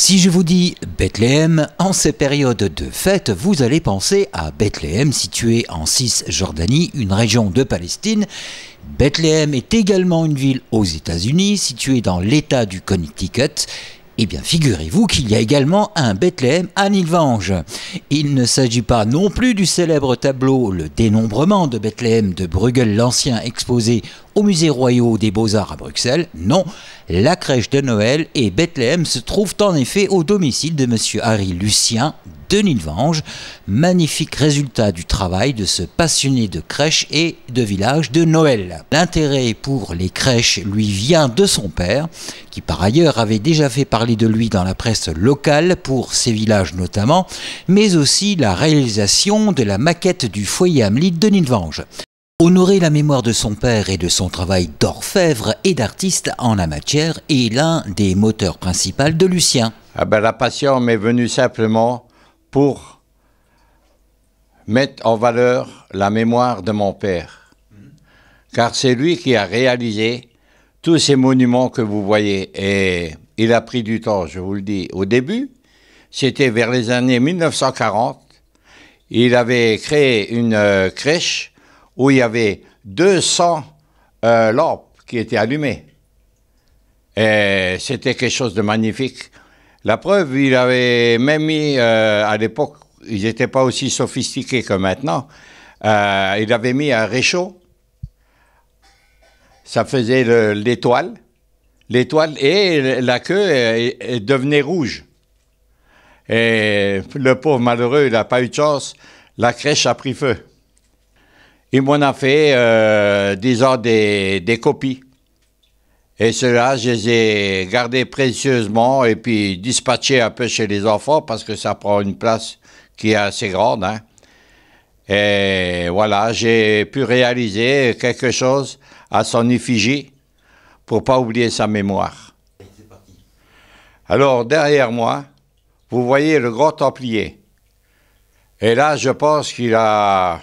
Si je vous dis Bethléem, en ces périodes de fête, vous allez penser à Bethléem, située en Cisjordanie, une région de Palestine. Bethléem est également une ville aux États-Unis, située dans l'État du Connecticut. Eh bien, figurez-vous qu'il y a également un Bethléem à Nilvange. Il ne s'agit pas non plus du célèbre tableau Le dénombrement de Bethléem de Bruegel l'Ancien exposé au musée royal des beaux-arts à Bruxelles. Non, la crèche de Noël et Bethléem se trouvent en effet au domicile de M. Harry Lucien, Denis Vange. Magnifique résultat du travail de ce passionné de crèches et de villages de Noël. L'intérêt pour les crèches lui vient de son père, qui par ailleurs avait déjà fait parler de lui dans la presse locale, pour ses villages notamment, mais aussi la réalisation de la maquette du foyer Amelie de Vange. Honorer la mémoire de son père et de son travail d'orfèvre et d'artiste en la matière est l'un des moteurs principaux de Lucien. Ah ben, la passion m'est venue simplement pour mettre en valeur la mémoire de mon père. Car c'est lui qui a réalisé tous ces monuments que vous voyez. Et il a pris du temps, je vous le dis. Au début, c'était vers les années 1940. Il avait créé une euh, crèche où il y avait 200 euh, lampes qui étaient allumées. Et c'était quelque chose de magnifique. La preuve, il avait même mis, euh, à l'époque, ils n'étaient pas aussi sophistiqués que maintenant, euh, il avait mis un réchaud, ça faisait l'étoile, l'étoile et la queue euh, devenait rouge. Et le pauvre malheureux, il n'a pas eu de chance, la crèche a pris feu. Il m'en a fait, disons, des copies. Et cela, je les ai gardés précieusement et puis dispatchés un peu chez les enfants parce que ça prend une place qui est assez grande. Hein. Et voilà, j'ai pu réaliser quelque chose à son effigie pour pas oublier sa mémoire. Alors derrière moi, vous voyez le grand templier. Et là, je pense qu'il a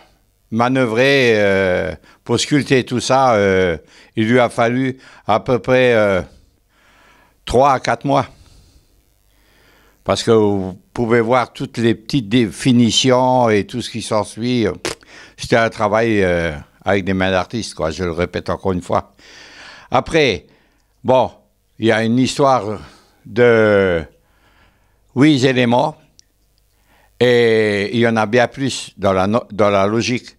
manœuvrer euh, pour sculpter tout ça, euh, il lui a fallu à peu près euh, trois à quatre mois. Parce que vous pouvez voir toutes les petites définitions et tout ce qui s'ensuit. C'était un travail avec des mains d'artistes, quoi, je le répète encore une fois. Après, bon, il y a une histoire de huit éléments. Et il y en a bien plus dans la, dans la logique.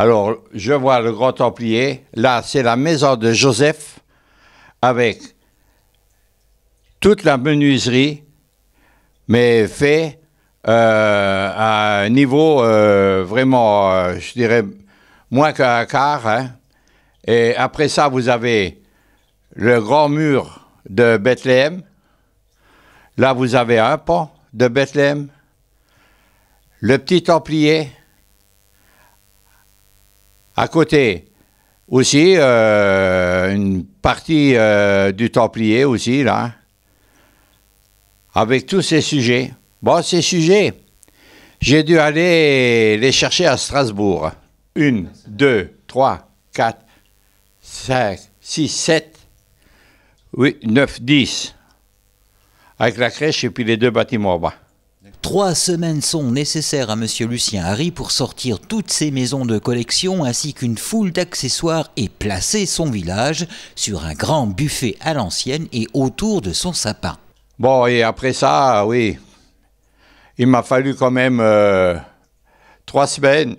Alors, je vois le Grand Templier. Là, c'est la maison de Joseph avec toute la menuiserie, mais fait euh, à un niveau euh, vraiment, euh, je dirais, moins qu'un quart. Hein. Et après ça, vous avez le grand mur de Bethléem. Là, vous avez un pont de Bethléem, le petit templier, à côté, aussi, euh, une partie euh, du templier aussi, là, avec tous ces sujets. Bon, ces sujets, j'ai dû aller les chercher à Strasbourg. Une, deux, trois, quatre, cinq, six, sept, huit, neuf, dix. Avec la crèche et puis les deux bâtiments bas. Trois semaines sont nécessaires à Monsieur Lucien Harry pour sortir toutes ses maisons de collection ainsi qu'une foule d'accessoires et placer son village sur un grand buffet à l'ancienne et autour de son sapin. Bon, et après ça, oui, il m'a fallu quand même euh, trois semaines,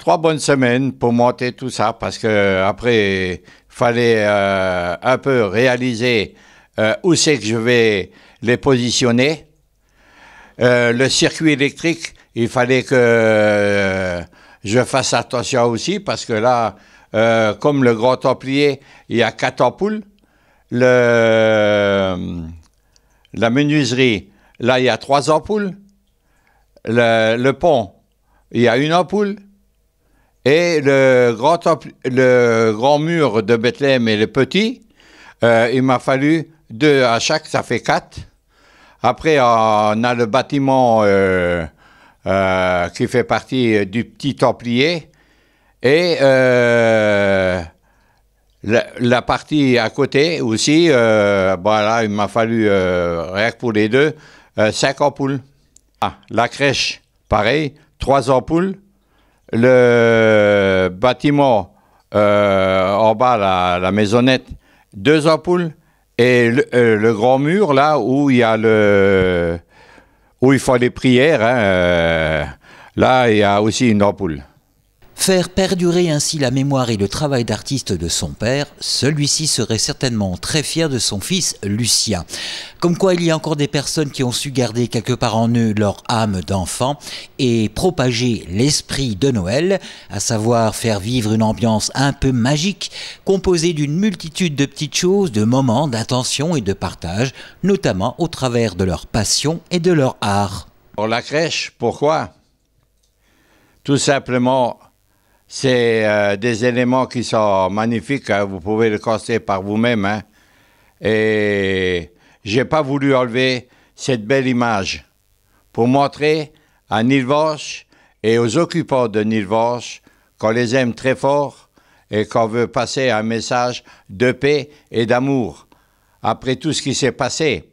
trois bonnes semaines pour monter tout ça parce que après, fallait euh, un peu réaliser euh, où c'est que je vais les positionner euh, le circuit électrique, il fallait que euh, je fasse attention aussi parce que là, euh, comme le grand templier, il y a quatre ampoules. la menuiserie, là, il y a trois ampoules. Le, pont, il y a une ampoule. Et le grand, le grand mur de Bethléem et le petit, il m'a fallu deux à chaque, ça fait quatre. Après, on a le bâtiment euh, euh, qui fait partie euh, du petit Templier et la, partie à côté aussi. voilà, bah il m'a fallu, rien que pour les deux, cinq ampoules. Ah, la crèche, pareil, trois ampoules. Le bâtiment en bas, la, la maisonnette, deux ampoules. Et euh, le, grand mur, là où il y a le. où il faut les prières, hein, euh, là, il y a aussi une ampoule. Faire perdurer ainsi la mémoire et le travail d'artiste de son père, celui-ci serait certainement très fier de son fils Lucien. Comme quoi il y a encore des personnes qui ont su garder quelque part en eux leur âme d'enfant et propager l'esprit de Noël, à savoir faire vivre une ambiance un peu magique, composée d'une multitude de petites choses, de moments, d'attention et de partage, notamment au travers de leur passion et de leur art. Pour la crèche, pourquoi Tout simplement c'est euh, des éléments qui sont magnifiques. Hein. Vous pouvez le constater par vous-même. Hein. Et j'ai pas voulu enlever cette belle image pour montrer à Nilvanche et aux occupants de Nilvanche qu'on les aime très fort et qu'on veut passer un message de paix et d'amour après tout ce qui s'est passé.